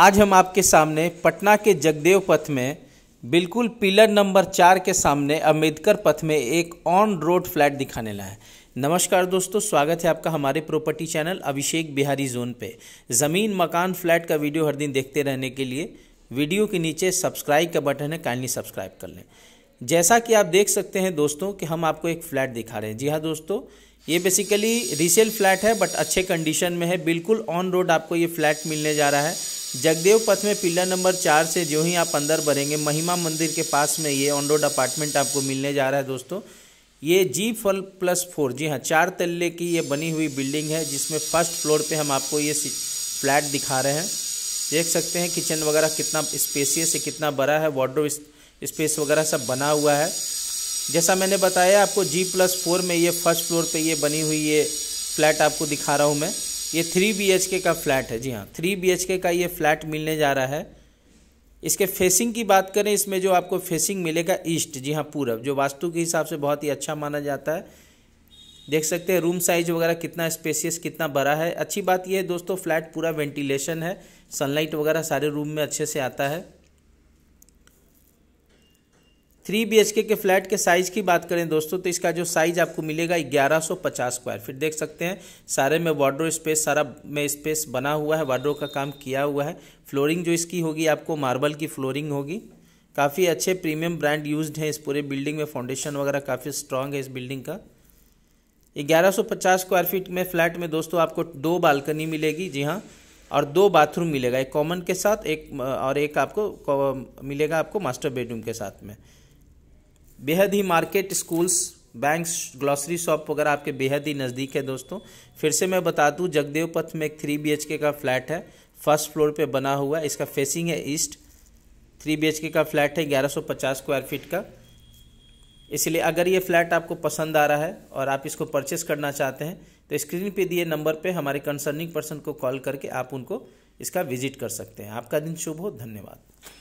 आज हम आपके सामने पटना के जगदेव पथ में बिल्कुल पिलर नंबर चार के सामने अम्बेडकर पथ में एक ऑन रोड फ्लैट दिखाने लाए नमस्कार दोस्तों स्वागत है आपका हमारे property channel Abhishek Bihari zone पे ज़मीन मकान फ्लैट का वीडियो हर दिन देखते रहने के लिए वीडियो के नीचे सब्सक्राइब का बटन है काइंडली सब्सक्राइब कर लें जैसा कि आप देख सकते हैं दोस्तों कि हम आपको एक फ़्लैट दिखा रहे हैं जी हाँ दोस्तों ये बेसिकली रीसेल फ्लैट है बट अच्छे कंडीशन में है बिल्कुल ऑन रोड आपको ये फ्लैट मिलने जा रहा है जगदेव पथ में पिल्ला नंबर चार से जो ही आप अंदर बढ़ेंगे महिमा मंदिर के पास में ये ऑन रोड अपार्टमेंट आपको मिलने जा रहा है दोस्तों ये जी फल प्लस फोर जी हाँ चार तल्ले की ये बनी हुई बिल्डिंग है जिसमें फर्स्ट फ्लोर पे हम आपको ये फ्लैट दिखा रहे हैं देख सकते हैं किचन वगैरह कितना स्पेसियस है कितना बड़ा है वाड्रो स्पेस वगैरह सब बना हुआ है जैसा मैंने बताया आपको जी प्लस फोर में ये फर्स्ट फ्लोर पे ये बनी हुई ये फ्लैट आपको दिखा रहा हूँ मैं ये थ्री बी का फ्लैट है जी हाँ थ्री बी का ये फ्लैट मिलने जा रहा है इसके फेसिंग की बात करें इसमें जो आपको फेसिंग मिलेगा ईस्ट जी हाँ पूरब जो वास्तु के हिसाब से बहुत ही अच्छा माना जाता है देख सकते हैं रूम साइज वगैरह कितना स्पेसियस कितना बड़ा है अच्छी बात यह है दोस्तों फ्लैट पूरा वेंटिलेशन है सनलाइट वगैरह सारे रूम में अच्छे से आता है थ्री बी के फ्लैट के साइज़ की बात करें दोस्तों तो इसका जो साइज़ आपको मिलेगा 1150 स्क्वायर फीट देख सकते हैं सारे में वार्ड्रो स्पेस सारा में स्पेस बना हुआ है वार्ड्रो का काम किया हुआ है फ्लोरिंग जो इसकी होगी आपको मार्बल की फ्लोरिंग होगी काफ़ी अच्छे प्रीमियम ब्रांड यूज हैं इस पूरे बिल्डिंग में फाउंडेशन वगैरह काफ़ी स्ट्रांग है इस बिल्डिंग का पचास स्क्वायर फीट में फ्लैट में दोस्तों आपको दो बालकनी मिलेगी जी हाँ और दो बाथरूम मिलेगा एक कॉमन के साथ एक और एक आपको मिलेगा आपको मास्टर बेडरूम के साथ में बेहद ही market schools banks grocery shop वगैरह आपके बेहद ही नज़दीक है दोस्तों फिर से मैं बता दूँ जगदेव पथ में एक थ्री बी का फ्लैट है फर्स्ट फ्लोर पे बना हुआ है इसका फेसिंग है ईस्ट थ्री बी का फ्लैट है 1150 स्क्वायर फीट का इसलिए अगर ये फ्लैट आपको पसंद आ रहा है और आप इसको परचेस करना चाहते हैं तो स्क्रीन पे दिए नंबर पे हमारे कंसर्निंग पर्सन को कॉल करके आप उनको इसका विजिट कर सकते हैं आपका दिन शुभ हो धन्यवाद